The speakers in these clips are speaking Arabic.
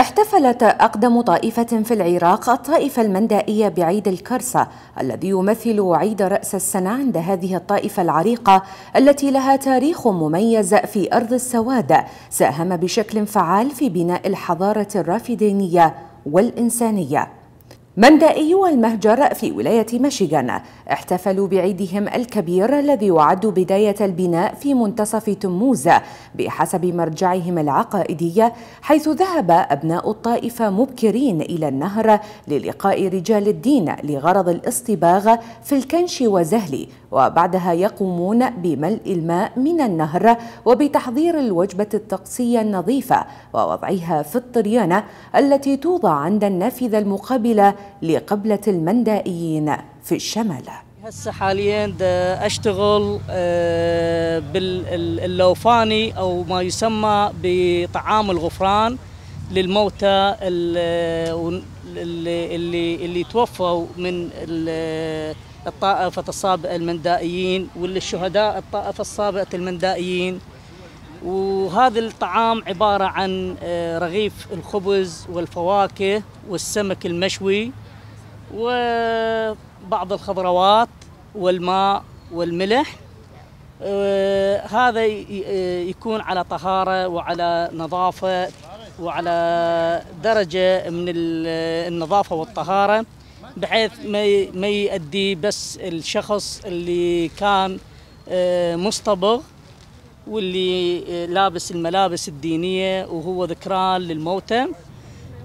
احتفلت أقدم طائفة في العراق الطائفة المندائية بعيد الكرسة الذي يمثل عيد رأس السنة عند هذه الطائفة العريقة التي لها تاريخ مميز في أرض السواد ساهم بشكل فعال في بناء الحضارة الرافدينية والإنسانية مندائيو المهجر في ولاية ميشيغان احتفلوا بعيدهم الكبير الذي يعد بداية البناء في منتصف تموز بحسب مرجعهم العقائدي حيث ذهب أبناء الطائفة مبكرين إلى النهر للقاء رجال الدين لغرض الاصطباغ في الكنش وزهلي وبعدها يقومون بملء الماء من النهر وبتحضير الوجبة الطقسية النظيفة ووضعها في الطريانة التي توضع عند النافذة المقابلة لقبلة المندائيين في الشمال هسه حاليا اشتغل آه، باللوفاني او ما يسمى بطعام الغفران للموتى اللي اللي توفوا من الطائفة الصابئة المندائيين والشهداء الطائفة الصابئة المندائيين وهذا الطعام عبارة عن آه، رغيف الخبز والفواكه والسمك المشوي وبعض الخضروات والماء والملح آه، هذا آه، يكون على طهارة وعلى نظافة وعلى درجة من آه، النظافة والطهارة بحيث ما يؤدي بس الشخص اللي كان مصطبغ واللي لابس الملابس الدينية وهو ذكران للموتى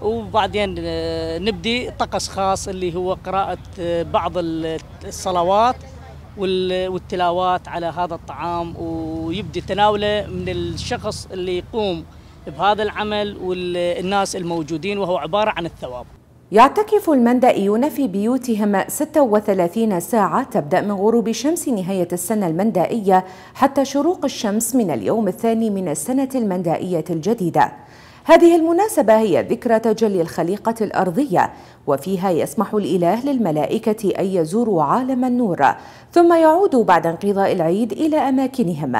وبعدين آه، نبدي طقس خاص اللي هو قراءة آه، بعض الصلوات والتلاوات على هذا الطعام ويبدي تناوله من الشخص اللي يقوم بهذا العمل والناس الموجودين وهو عبارة عن الثواب يعتكف المندائيون في بيوتهم 36 ساعة تبدأ من غروب شمس نهاية السنة المندائية حتى شروق الشمس من اليوم الثاني من السنة المندائية الجديدة هذه المناسبة هي ذكرى تجلي الخليقة الأرضية وفيها يسمح الإله للملائكة أن يزوروا عالم النور ثم يعودوا بعد انقضاء العيد إلى أماكنهم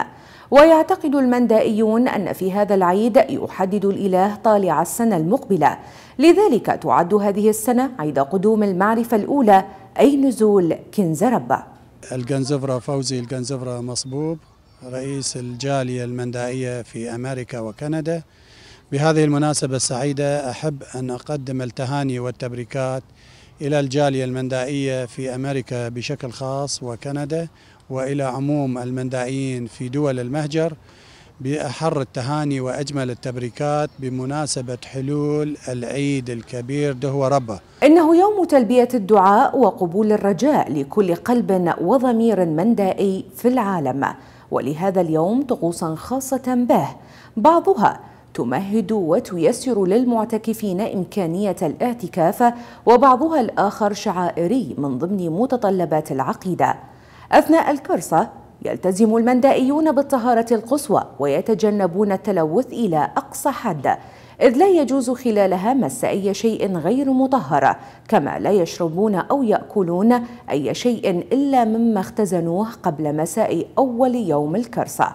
ويعتقد المندائيون أن في هذا العيد يحدد الإله طالع السنة المقبلة لذلك تعد هذه السنة عيد قدوم المعرفة الأولى أي نزول كنزربة الجنزفرة فوزي الجنزفرة مصبوب رئيس الجالية المندائية في أمريكا وكندا بهذه المناسبة السعيدة أحب أن أقدم التهاني والتبريكات إلى الجالية المندائية في أمريكا بشكل خاص وكندا وإلى عموم المندائيين في دول المهجر بأحر التهاني وأجمل التبريكات بمناسبة حلول العيد الكبير دهو ربه إنه يوم تلبية الدعاء وقبول الرجاء لكل قلب وضمير مندائي في العالم ولهذا اليوم طقوسا خاصة به بعضها تمهد وتيسر للمعتكفين إمكانية الاعتكاف وبعضها الآخر شعائري من ضمن متطلبات العقيدة أثناء الكرسة يلتزم المندائيون بالطهارة القصوى ويتجنبون التلوث إلى أقصى حد إذ لا يجوز خلالها مس أي شيء غير مطهر كما لا يشربون أو يأكلون أي شيء إلا مما اختزنوه قبل مساء أول يوم الكرسة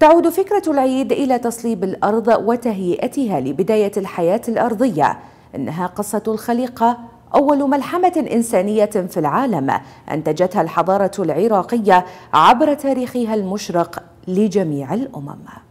تعود فكرة العيد إلى تصليب الأرض وتهيئتها لبداية الحياة الأرضية إنها قصة الخليقة أول ملحمة إنسانية في العالم أنتجتها الحضارة العراقية عبر تاريخها المشرق لجميع الأمم